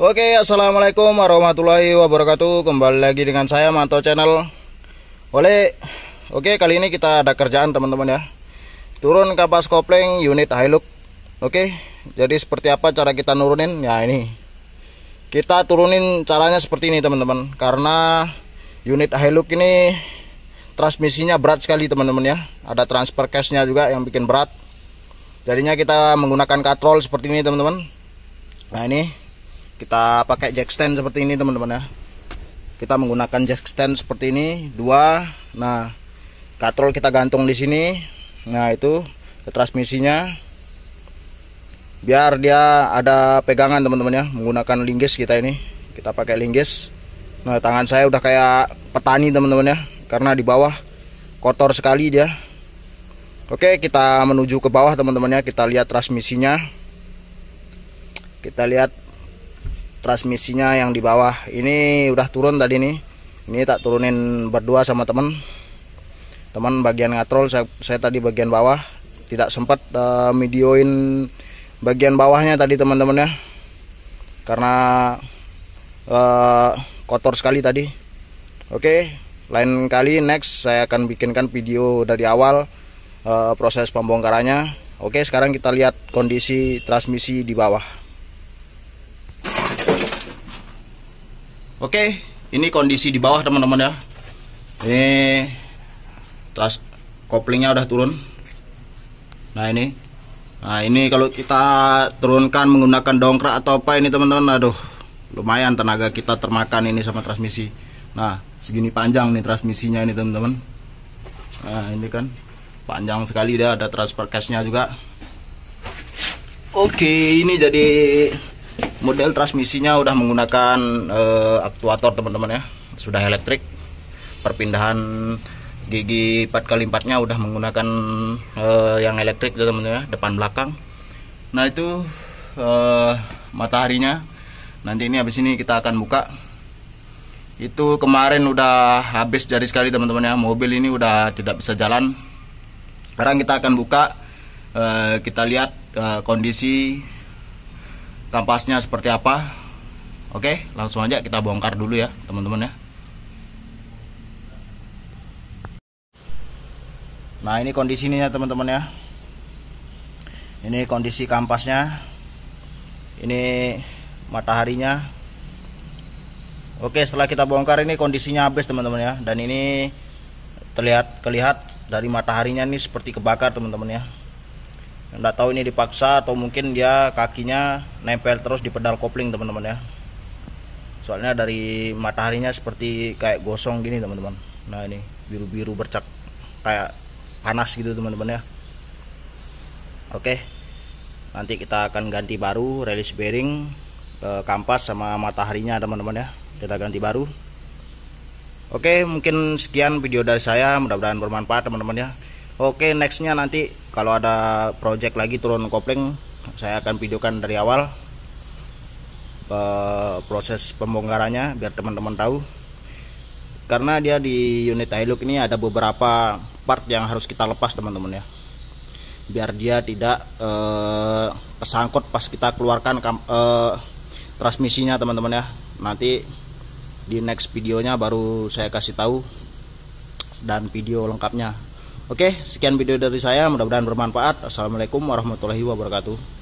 Oke, assalamualaikum warahmatullahi wabarakatuh. Kembali lagi dengan saya Manto Channel. Oleh, oke kali ini kita ada kerjaan teman-teman ya. Turun kapas kopling unit Hilux. Oke, jadi seperti apa cara kita nurunin? Ya ini. Kita turunin caranya seperti ini teman-teman. Karena unit Hilux ini transmisinya berat sekali teman-teman ya. Ada transfer case-nya juga yang bikin berat. Jadinya kita menggunakan katrol seperti ini teman-teman. Nah ini kita pakai jack stand seperti ini teman-teman ya kita menggunakan jack stand seperti ini dua nah katrol kita gantung di sini nah itu ke transmisinya biar dia ada pegangan teman-teman ya menggunakan linggis kita ini kita pakai linggis nah tangan saya udah kayak petani teman-teman ya karena di bawah kotor sekali dia oke kita menuju ke bawah teman-teman ya kita lihat transmisinya kita lihat transmisinya yang di bawah ini udah turun tadi nih ini tak turunin berdua sama temen teman bagian ngatrol saya, saya tadi bagian bawah tidak sempat uh, videoin bagian bawahnya tadi teman-teman ya karena uh, kotor sekali tadi oke okay, lain kali next saya akan bikinkan video dari awal uh, proses pembongkarannya oke okay, sekarang kita lihat kondisi transmisi di bawah Oke, ini kondisi di bawah teman-teman ya. Ini tas koplingnya udah turun. Nah ini, nah ini kalau kita turunkan menggunakan dongkrak atau apa ini teman-teman, aduh lumayan tenaga kita termakan ini sama transmisi. Nah segini panjang nih transmisinya ini teman-teman. Nah ini kan panjang sekali dia ada transfer nya juga. Oke, ini jadi model transmisinya udah menggunakan uh, aktuator teman-teman ya sudah elektrik perpindahan gigi 4 kali 4 nya udah menggunakan uh, yang elektrik teman-teman ya depan belakang nah itu uh, mataharinya nanti ini habis ini kita akan buka itu kemarin udah habis jadi sekali teman-teman ya mobil ini udah tidak bisa jalan sekarang kita akan buka uh, kita lihat uh, kondisi kampasnya seperti apa oke langsung aja kita bongkar dulu ya teman-teman ya nah ini kondisinya ya, teman-teman ya ini kondisi kampasnya ini mataharinya oke setelah kita bongkar ini kondisinya habis teman-teman ya dan ini terlihat kelihat dari mataharinya ini seperti kebakar teman-teman ya nggak tahu ini dipaksa atau mungkin dia kakinya nempel terus di pedal kopling teman-teman ya soalnya dari mataharinya seperti kayak gosong gini teman-teman nah ini biru-biru bercak kayak panas gitu teman-teman ya oke nanti kita akan ganti baru release bearing eh, kampas sama mataharinya teman-teman ya kita ganti baru oke mungkin sekian video dari saya mudah-mudahan bermanfaat teman-teman ya Oke nextnya nanti kalau ada project lagi turun kopling saya akan videokan dari awal e, proses pembongkarannya biar teman-teman tahu karena dia di unit Hilux ini ada beberapa part yang harus kita lepas teman-teman ya biar dia tidak e, kesangkut pas kita keluarkan e, transmisinya teman-teman ya nanti di next videonya baru saya kasih tahu dan video lengkapnya Oke, sekian video dari saya. Mudah-mudahan bermanfaat. Assalamualaikum warahmatullahi wabarakatuh.